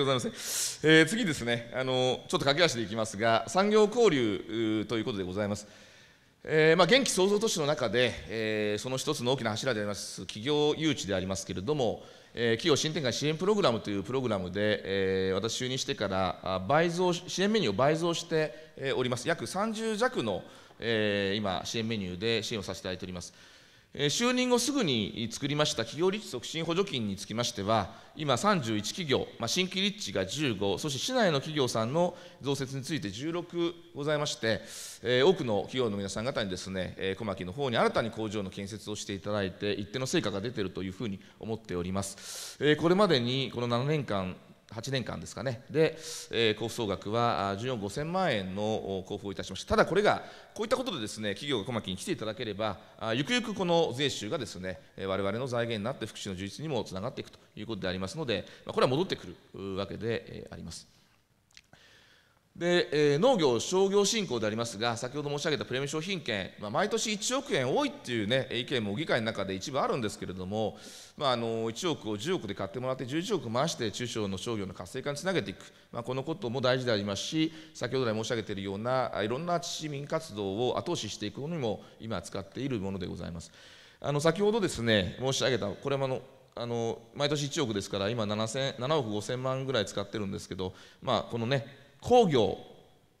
ございます、えー、次ですねあの、ちょっと駆け足でいきますが、産業交流ということでございます。えーまあ、元気創造都市の中で、えー、その一つの大きな柱であります、企業誘致でありますけれども、えー、企業新展開支援プログラムというプログラムで、えー、私、就任してから倍増、支援メニューを倍増しております、約30弱の、えー、今、支援メニューで支援をさせていただいております。就任後すぐに作りました企業立地促進補助金につきましては、今31企業、まあ、新規立地が15、そして市内の企業さんの増設について16ございまして、えー、多くの企業の皆さん方にですね、えー、小牧の方に新たに工場の建設をしていただいて、一定の成果が出ているというふうに思っております。えー、これまでにこの7年間8年間ですかね、で、えー、交付総額は14億5000万円の交付をいたしました、ただこれが、こういったことで、ですね企業が小牧に来ていただければ、あゆくゆくこの税収がですね我々の財源になって、福祉の充実にもつながっていくということでありますので、まあ、これは戻ってくるわけであります。で、えー、農業商業振興でありますが、先ほど申し上げたプレミアム商品券、まあ、毎年1億円多いっていう、ね、意見も議会の中で一部あるんですけれども、まあ、あの1億を10億で買ってもらって、11億回して中小の商業の活性化につなげていく、まあ、このことも大事でありますし、先ほど来申し上げているような、いろんな市民活動を後押ししていくのにも、今、使っているものでございます。あの先ほどですね申し上げた、これもあのあの毎年1億ですから、今7、7億5000万ぐらい使ってるんですけど、まあ、このね、工業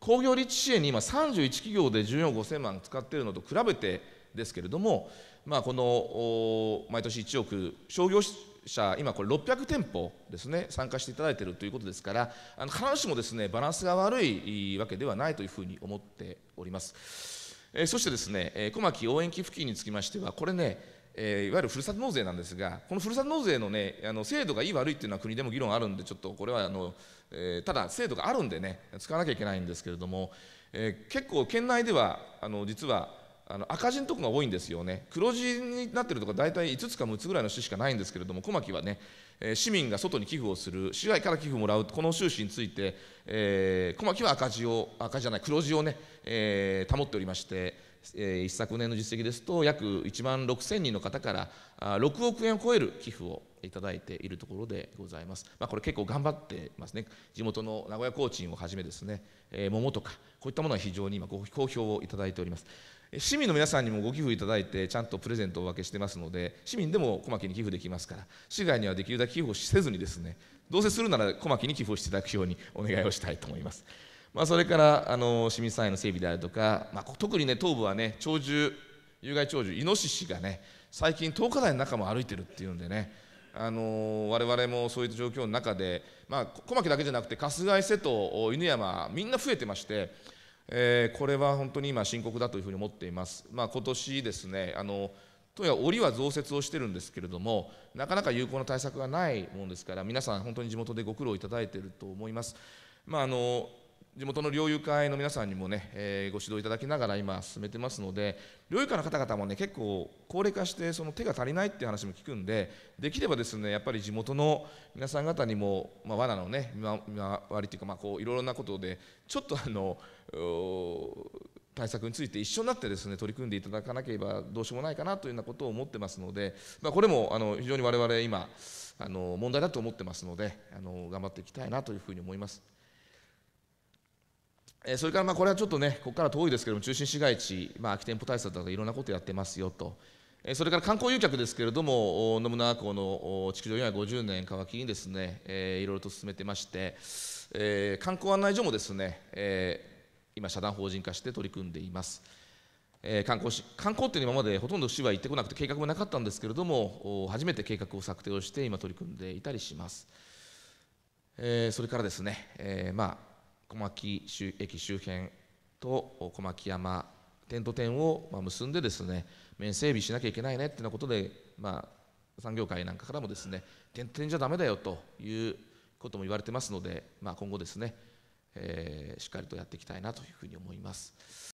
工業立地支援に今31企業で14 5000万使っているのと比べてですけれども、まあ、この毎年1億商業者今これ600店舗ですね参加していただいているということですからあの必ずしもですねバランスが悪いわけではないというふうに思っております。えそしてですね、え小牧応援寄付金につきましては、これね、えー、いわゆるふるさと納税なんですが、このふるさと納税の,、ね、あの制度がいい悪いっていうのは国でも議論あるんで、ちょっとこれはあの、えー、ただ制度があるんでね、使わなきゃいけないんですけれども、えー、結構県内ではあの実はあの赤字のとこが多いんですよね、黒字になってるとこ大体5つか6つぐらいの市しかないんですけれども、小牧はね、えー、市民が外に寄付をする、市外から寄付をもらう、この収支について、えー、小牧は赤字を、赤字じゃない、黒字をね、えー、保っておりまして、えー、一昨年の実績ですと約1万6000人の方から6億円を超える寄付をいただいているところでございます、まあ、これ結構頑張ってますね地元の名古屋コーチンをはじめですね、えー、桃とかこういったものは非常に今ご好評をいただいております市民の皆さんにもご寄付いただいてちゃんとプレゼントをお分けしてますので市民でも小牧に寄付できますから市外にはできるだけ寄付をせずにですねどうせするなら小牧に寄付をしていただくようにお願いをしたいと思いますまあ、それからあの市民産への整備であるとか、まあ、特にね東部はね鳥獣有害鳥獣イノシシがね最近10日台の中も歩いてるっていうんでねあのー、我々もそういう状況の中で、まあ、小牧だけじゃなくて春日井瀬戸犬山みんな増えてまして、えー、これは本当に今深刻だというふうに思っています。まあ、今年ですねあのとにかく檻は増設をしてるんですけれどもなかなか有効な対策がないものですから皆さん本当に地元でご苦労いただいていると思います。まああの地元の猟友会の皆さんにもね、えー、ご指導いただきながら今進めてますので猟友会の方々もね結構高齢化してその手が足りないっていう話も聞くんでできればですねやっぱり地元の皆さん方にも、まあ、罠のね見回りていうか、まこういろいろなことでちょっとあの対策について一緒になってですね取り組んでいただかなければどうしようもないかなというようなことを思ってますので、まあ、これもあの非常に我々今あの問題だと思ってますのであの頑張っていきたいなというふうに思います。えそれからまあこれはちょっとね、ここから遠いですけども、中心市街地、まあ、空き店舗対策などいろんなことやってますよと、えそれから観光誘客ですけれども、信長公の築城450年乾きにですね、えいろいろと進めてまして、えー、観光案内所もですね、えー、今、社団法人化して取り組んでいます。えー、観光し観光っていうのは今までほとんど市は行ってこなくて計画もなかったんですけれども初めて計画を策定をして今取り組んでいたりします、えー、それからですね、えー、まあ小牧駅周辺と小牧山点と点を結んでですね面整備しなきゃいけないねっていうなことで、まあ、産業界なんかからもですね点々じゃだめだよということも言われてますので、まあ、今後ですね、えー、しっかりとやっていきたいなというふうに思います。